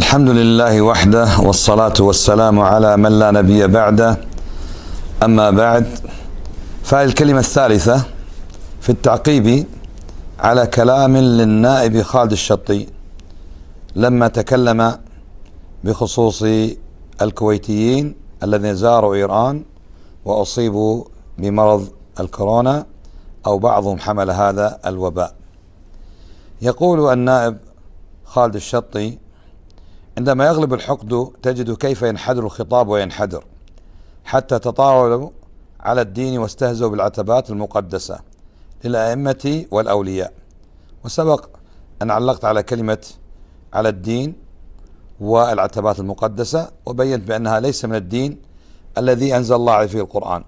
الحمد لله وحده والصلاة والسلام على من لا نبي بعده أما بعد فالكلمة الثالثة في التعقيب على كلام للنائب خالد الشطي لما تكلم بخصوص الكويتيين الذين زاروا إيران وأصيبوا بمرض الكورونا أو بعضهم حمل هذا الوباء يقول النائب خالد الشطي عندما يغلب الحقد تجد كيف ينحدر الخطاب وينحدر حتى تطاولوا على الدين واستهزوا بالعتبات المقدسة للأئمة والأولياء وسبق أن علقت على كلمة على الدين والعتبات المقدسة وبينت بأنها ليس من الدين الذي أنزل الله عليه فيه القرآن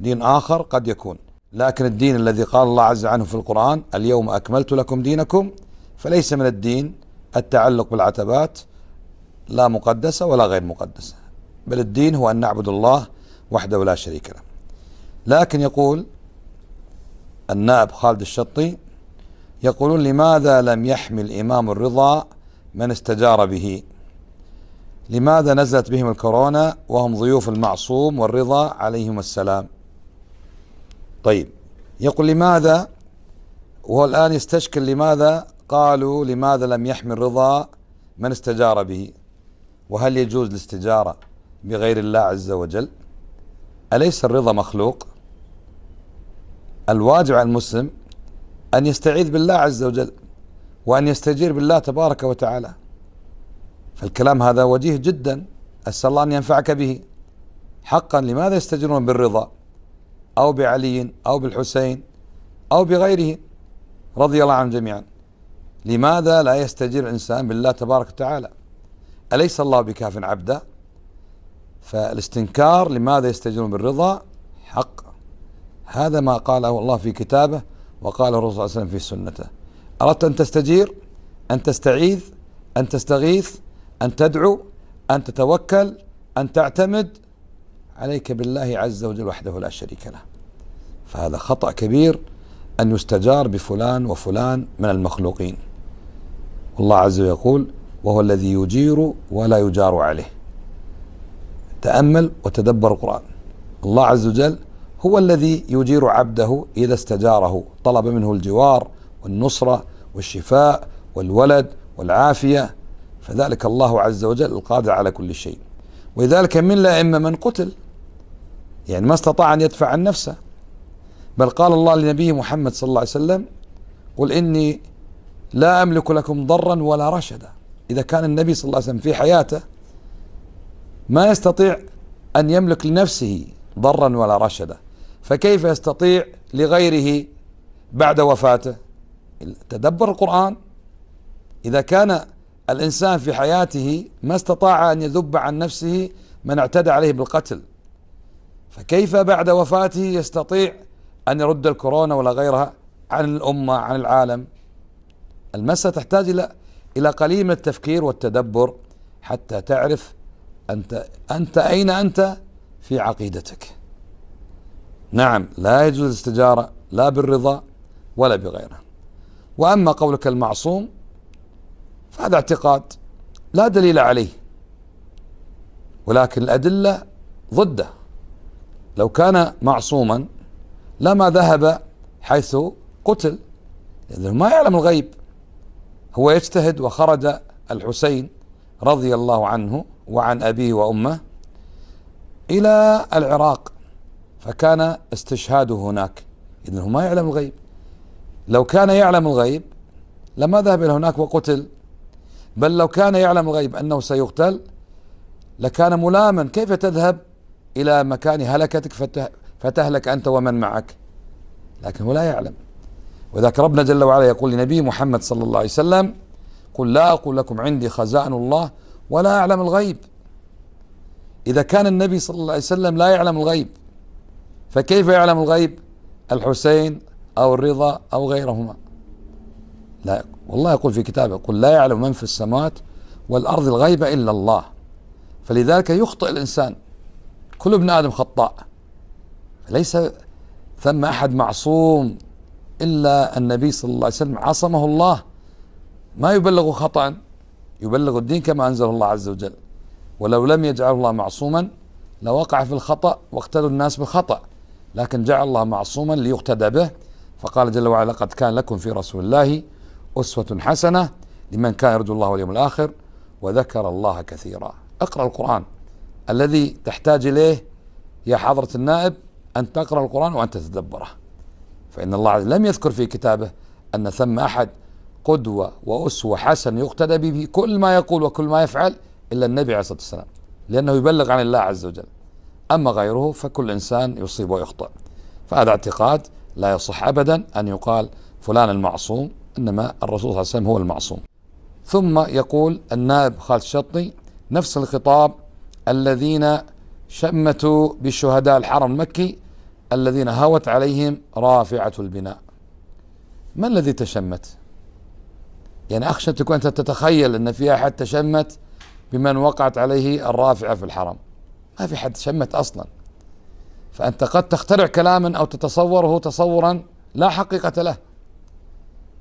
دين آخر قد يكون لكن الدين الذي قال الله عز عنه في القرآن اليوم أكملت لكم دينكم فليس من الدين التعلق بالعتبات لا مقدسة ولا غير مقدسة بل الدين هو أن نعبد الله وحده لا شريك له لكن يقول النائب خالد الشطي يقولون لماذا لم يحمي الإمام الرضا من استجار به لماذا نزلت بهم الكورونا وهم ضيوف المعصوم والرضا عليهم السلام طيب يقول لماذا وهو الآن يستشكل لماذا قالوا لماذا لم يحمي الرضا من استجار به وهل يجوز الاستجارة بغير الله عز وجل أليس الرضا مخلوق الواجب على المسلم أن يستعيذ بالله عز وجل وأن يستجير بالله تبارك وتعالى فالكلام هذا وجيه جدا أسأل الله أن ينفعك به حقا لماذا يستجيرون بالرضا أو بعلي أو بالحسين أو بغيره رضي الله عنهم جميعا لماذا لا يستجير الإنسان بالله تبارك وتعالى أليس الله بكاف عبده فالاستنكار لماذا يستجيبون بالرضا حق هذا ما قاله الله في كتابه وقاله الرسول صلى الله عليه وسلم في سنته أردت أن تستجير أن تستعيذ أن تستغيث أن تدعو أن تتوكل أن تعتمد عليك بالله عز وجل وحده لا شريك له فهذا خطأ كبير أن يستجار بفلان وفلان من المخلوقين والله عز وجل يقول وهو الذي يجير ولا يجار عليه تأمل وتدبر القرآن الله عز وجل هو الذي يجير عبده إذا استجاره طلب منه الجوار والنصرة والشفاء والولد والعافية فذلك الله عز وجل القادر على كل شيء ولذلك من إما من قتل يعني ما استطاع أن يدفع عن نفسه بل قال الله لنبيه محمد صلى الله عليه وسلم قل إني لا أملك لكم ضرا ولا رشدا إذا كان النبي صلى الله عليه وسلم في حياته ما يستطيع أن يملك لنفسه ضرا ولا رشدا فكيف يستطيع لغيره بعد وفاته تدبر القرآن إذا كان الإنسان في حياته ما استطاع أن يذب عن نفسه من اعتدى عليه بالقتل فكيف بعد وفاته يستطيع أن يرد الكورونا ولا غيرها عن الأمة عن العالم المسألة تحتاج إلى إلى قليل من التفكير والتدبر حتى تعرف أنت, أنت أين أنت في عقيدتك نعم لا يجوز الاستجارة لا بالرضا ولا بغيره وأما قولك المعصوم فهذا اعتقاد لا دليل عليه ولكن الأدلة ضده لو كان معصوما لما ذهب حيث قتل لأنه ما يعلم الغيب هو يجتهد وخرج الحسين رضي الله عنه وعن أبيه وأمه إلى العراق فكان استشهاده هناك إذن هو ما يعلم الغيب لو كان يعلم الغيب لما ذهب إلى هناك وقتل بل لو كان يعلم الغيب أنه سيقتل لكان ملاما كيف تذهب إلى مكان هلكتك فتهلك أنت ومن معك لكن هو لا يعلم وذاك ربنا جل وعلا يقول لنبي محمد صلى الله عليه وسلم قل لا أقول لكم عندي خزائن الله ولا أعلم الغيب إذا كان النبي صلى الله عليه وسلم لا يعلم الغيب فكيف يعلم الغيب الحسين أو الرضا أو غيرهما لا والله يقول في كتابه قل لا يعلم من في السماوات والأرض الغيب إلا الله فلذلك يخطئ الإنسان كل ابن آدم خطاء ليس ثم أحد معصوم إلا النبي صلى الله عليه وسلم عصمه الله ما يبلغ خطأ يبلغ الدين كما أنزل الله عز وجل ولو لم يجعل الله معصوما لوقع في الخطأ واقتلوا الناس بالخطأ لكن جعل الله معصوما ليقتدى به فقال جل وعلا لقد كان لكم في رسول الله أسوة حسنة لمن كان يرجو الله واليوم الآخر وذكر الله كثيرا اقرأ القرآن الذي تحتاج إليه يا حضرة النائب أن تقرأ القرآن وأن تتدبره فإن الله لم يذكر في كتابه أن ثم أحد قدوة وأسوة حسن يقتدى به كل ما يقول وكل ما يفعل إلا النبي عليه الصلاة والسلام لأنه يبلغ عن الله عز وجل أما غيره فكل إنسان يصيب ويخطئ فهذا اعتقاد لا يصح أبدا أن يقال فلان المعصوم إنما الرسول صلى الله عليه وسلم هو المعصوم ثم يقول النائب خالد الشطي نفس الخطاب الذين شمتوا بالشهداء الحرم المكي الذين هوت عليهم رافعة البناء ما الذي تشمت يعني أخشى أن تكون أنت تتخيل أن في أحد تشمت بمن وقعت عليه الرافعة في الحرم ما في حد تشمت أصلا فأنت قد تخترع كلاما أو تتصوره تصورا لا حقيقة له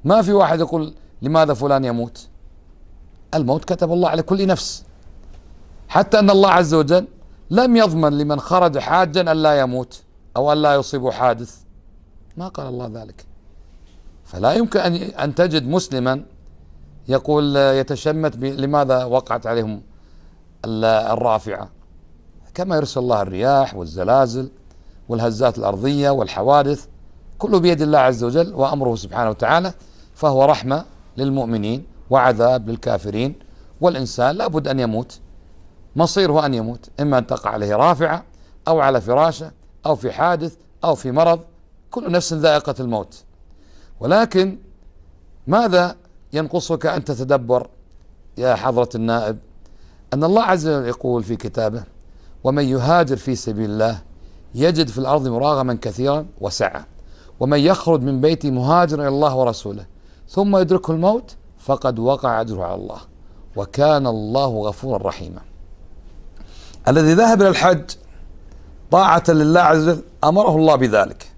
ما في واحد يقول لماذا فلان يموت الموت كتب الله على كل نفس حتى أن الله عز وجل لم يضمن لمن خرج حاجا أن لا يموت أو أن لا يصيبوا حادث ما قال الله ذلك فلا يمكن أن أن تجد مسلما يقول يتشمت لماذا وقعت عليهم الرافعة كما يرسل الله الرياح والزلازل والهزات الأرضية والحوادث كله بيد الله عز وجل وأمره سبحانه وتعالى فهو رحمة للمؤمنين وعذاب للكافرين والإنسان لابد أن يموت مصيره أن يموت إما أن تقع عليه رافعة أو على فراشه أو في حادث أو في مرض كل نفس ذائقة الموت ولكن ماذا ينقصك أن تتدبر يا حضرة النائب أن الله عز وجل يقول في كتابه ومن يهاجر في سبيل الله يجد في الأرض مراغما كثيرا وسعة ومن يخرج من بيته مهاجرا إلى الله ورسوله ثم يدركه الموت فقد وقع أجره على الله وكان الله غفورا رحيما الذي ذهب إلى الحج طاعة لله عز وجل أمره الله بذلك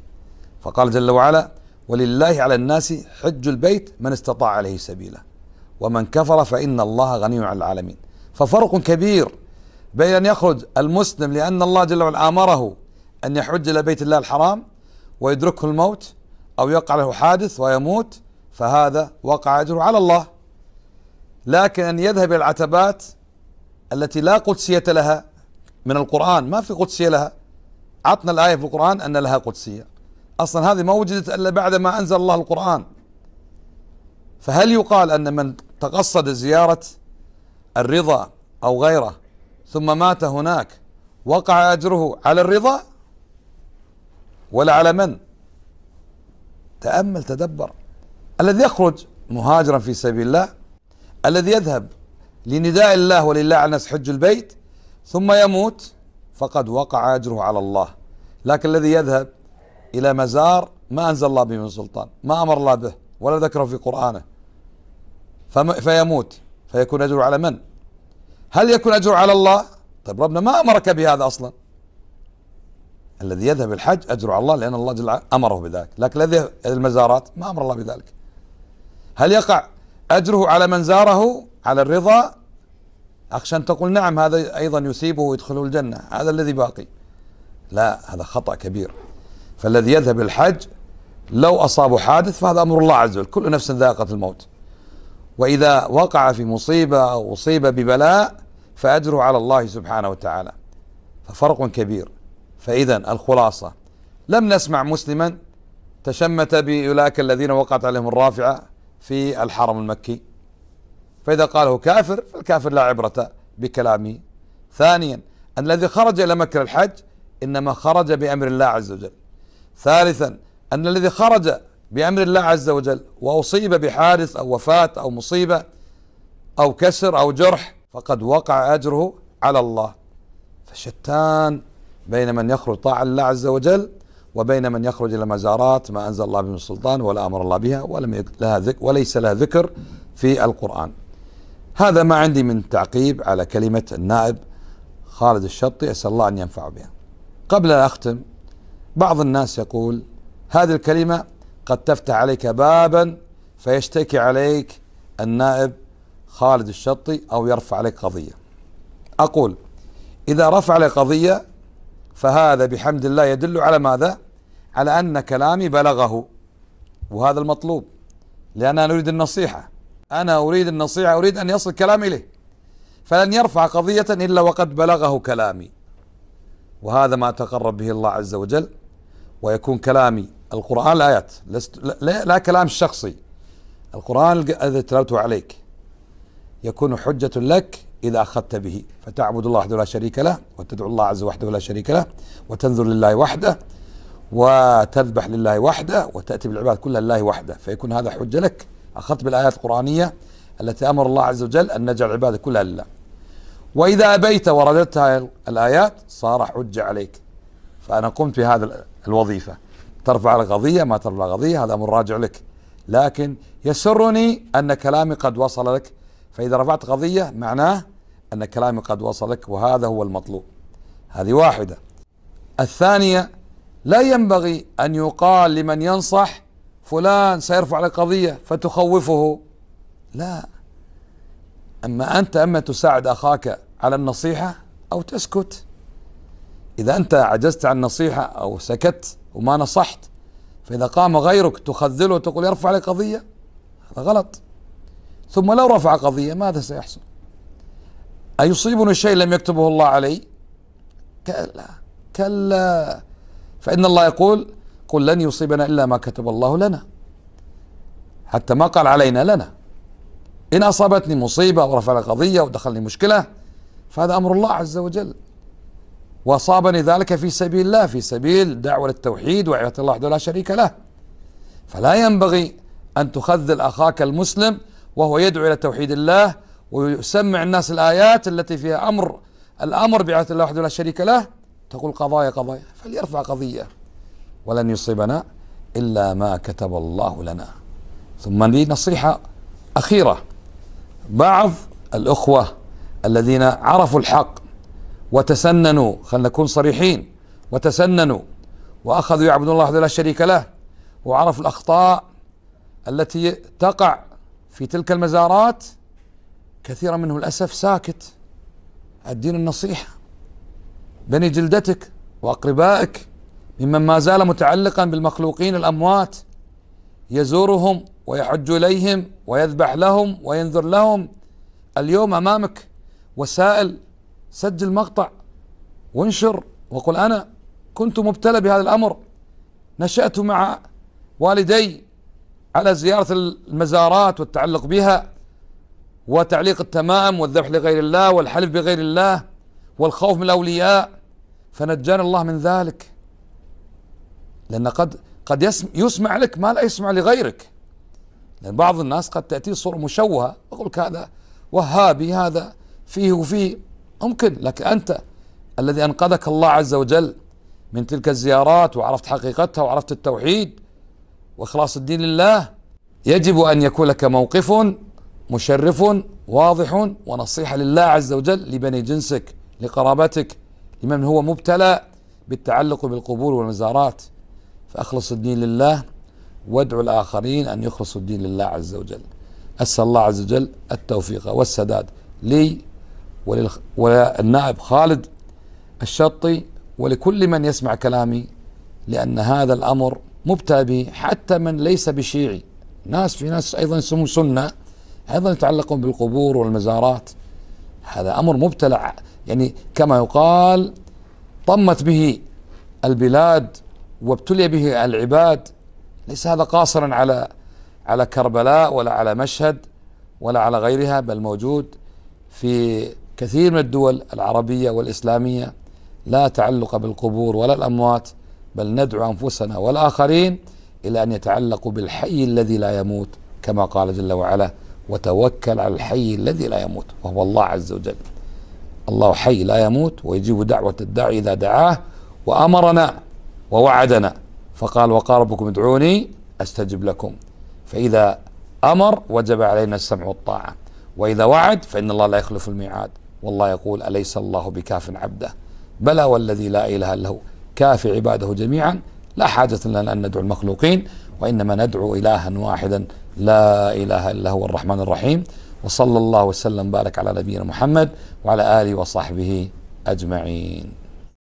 فقال جل وعلا ولله على الناس حج البيت من استطاع عليه سبيلا ومن كفر فإن الله غني عن العالمين ففرق كبير بين أن يخرج المسلم لأن الله جل وعلا أمره أن يحج إلى بيت الله الحرام ويدركه الموت أو يقع له حادث ويموت فهذا وقع أجره على الله لكن أن يذهب إلى العتبات التي لا قدسية لها من القرآن ما في قدسية لها عطنا الآية في القرآن أن لها قدسية أصلا هذه ما وجدت إلا بعد ما أنزل الله القرآن فهل يقال أن من تقصد زيارة الرضا أو غيره ثم مات هناك وقع أجره على الرضا ولا على من تأمل تدبر الذي يخرج مهاجرا في سبيل الله الذي يذهب لنداء الله ولله على الناس حج البيت ثم يموت فقد وقع أجره على الله لكن الذي يذهب إلى مزار ما أنزل الله به من سلطان ما أمر الله به ولا ذكره في قرآنه فيموت فيكون أجره على من هل يكون أجره على الله طيب ربنا ما أمرك بهذا أصلا الذي يذهب الحج أجره على الله لأن الله جل أمره بذلك لكن الذي المزارات ما أمر الله بذلك هل يقع أجره على من زاره على الرضا أخشى أن تقول نعم هذا أيضا يثيبه ويدخله الجنة هذا الذي باقي لا هذا خطأ كبير فالذي يذهب للحج لو أصابه حادث فهذا أمر الله عز وجل كل نفس ذائقة الموت وإذا وقع في مصيبة أو أصيب ببلاء فأجره على الله سبحانه وتعالى ففرق كبير فإذا الخلاصة لم نسمع مسلما تشمت بأولئك الذين وقعت عليهم الرافعة في الحرم المكي فإذا قاله كافر فالكافر لا عبرة بكلامه ثانيا أن الذي خرج إلى مكة الحج إنما خرج بأمر الله عز وجل ثالثا أن الذي خرج بأمر الله عز وجل وأصيب بحادث أو وفاة أو مصيبة أو كسر أو جرح فقد وقع أجره على الله فشتان بين من يخرج طاعة الله عز وجل وبين من يخرج إلى مزارات ما أنزل الله به من سلطان ولا أمر الله بها ولم لها ذكر وليس لها ذكر في القرآن هذا ما عندي من تعقيب على كلمة النائب خالد الشطي أسأل الله أن ينفع بها قبل أن أختم بعض الناس يقول هذه الكلمة قد تفتح عليك بابا فيشتكي عليك النائب خالد الشطي أو يرفع عليك قضية أقول إذا رفع عليك قضية فهذا بحمد الله يدل على ماذا على أن كلامي بلغه وهذا المطلوب لأننا نريد النصيحة أنا أريد النصيحة أريد أن يصل كلامي إليه فلن يرفع قضية إلا وقد بلغه كلامي وهذا ما تقرب به الله عز وجل ويكون كلامي القرآن الآيات لست لا, لا كلام شخصي القرآن الذي تلوته عليك يكون حجة لك إذا أخذت به فتعبد الله وحده لا شريك له وتدعو الله عز وحده لا شريك له وتنذر لله وحده وتذبح لله وحده وتأتي بالعباد كلها لله وحده فيكون هذا حجة لك أخذت بالآيات القرآنية التي أمر الله عز وجل أن نجعل العبادة كلها لله وإذا أبيت ورددت هذه الآيات صار حجة عليك فأنا قمت بهذا الوظيفة ترفع القضية ما ترفع القضية هذا أمر راجع لك لكن يسرني أن كلامي قد وصل لك فإذا رفعت قضية معناه أن كلامي قد وصل لك وهذا هو المطلوب هذه واحدة الثانية لا ينبغي أن يقال لمن ينصح فلان سيرفع لك قضية فتخوفه لا أما أنت أما تساعد أخاك على النصيحة أو تسكت إذا أنت عجزت عن النصيحة أو سكت وما نصحت فإذا قام غيرك تخذله وتقول يرفع لك قضية هذا غلط ثم لو رفع قضية ماذا سيحصل أيصيبني شيء لم يكتبه الله علي كلا كلا فإن الله يقول يقول لن يصيبنا إلا ما كتب الله لنا حتى ما قال علينا لنا إن أصابتني مصيبة ورفع قضية ودخلني مشكلة فهذا أمر الله عز وجل وأصابني ذلك في سبيل الله في سبيل دعوة التوحيد وعبادة الله وحده لا شريك له فلا ينبغي أن تخذل أخاك المسلم وهو يدعو إلى توحيد الله ويسمع الناس الآيات التي فيها أمر الأمر بعبادة الله وحده لا شريك له تقول قضايا قضايا فليرفع قضية ولن يصيبنا إلا ما كتب الله لنا ثم لي نصيحة أخيرة بعض الأخوة الذين عرفوا الحق وتسننوا خلينا نكون صريحين وتسننوا وأخذوا يعبدون الله لا شريك له وعرفوا الأخطاء التي تقع في تلك المزارات كثيرا منه للأسف ساكت الدين النصيحة بني جلدتك وأقربائك ممن ما زال متعلقا بالمخلوقين الأموات يزورهم ويحج إليهم ويذبح لهم وينذر لهم اليوم أمامك وسائل سجل مقطع وانشر وقل أنا كنت مبتلى بهذا الأمر نشأت مع والدي على زيارة المزارات والتعلق بها وتعليق التمائم والذبح لغير الله والحلف بغير الله والخوف من الأولياء فنجانا الله من ذلك لأن قد قد يسمع لك ما لا يسمع لغيرك لأن بعض الناس قد تأتيه صورة مشوهة يقول لك هذا وهابي هذا فيه وفيه ممكن لكن أنت الذي أنقذك الله عز وجل من تلك الزيارات وعرفت حقيقتها وعرفت التوحيد وإخلاص الدين لله يجب أن يكون لك موقف مشرف واضح ونصيحة لله عز وجل لبني جنسك لقرابتك لمن هو مبتلى بالتعلق بالقبور والمزارات فأخلص الدين لله وادعو الآخرين أن يخلصوا الدين لله عز وجل أسأل الله عز وجل التوفيق والسداد لي وللنائب خالد الشطي ولكل من يسمع كلامي لأن هذا الأمر مبتلى به حتى من ليس بشيعي ناس في ناس أيضا يسمون سنة أيضا يتعلقون بالقبور والمزارات هذا أمر مبتلى يعني كما يقال طمت به البلاد وابتلي به العباد ليس هذا قاصرا على على كربلاء ولا على مشهد ولا على غيرها بل موجود في كثير من الدول العربية والإسلامية لا تعلق بالقبور ولا الأموات بل ندعو أنفسنا والآخرين إلى أن يتعلقوا بالحي الذي لا يموت كما قال جل وعلا وتوكل على الحي الذي لا يموت وهو الله عز وجل الله حي لا يموت ويجيب دعوة الداعي إذا دعاه وأمرنا ووعدنا فقال وقال ربكم ادعوني استجب لكم فاذا امر وجب علينا السمع والطاعه واذا وعد فان الله لا يخلف الميعاد والله يقول اليس الله بكاف عبده بلى والذي لا اله الا هو كاف عباده جميعا لا حاجه لنا ان ندعو المخلوقين وانما ندعو الها واحدا لا اله الا هو الرحمن الرحيم وصلى الله وسلم بارك على نبينا محمد وعلى اله وصحبه اجمعين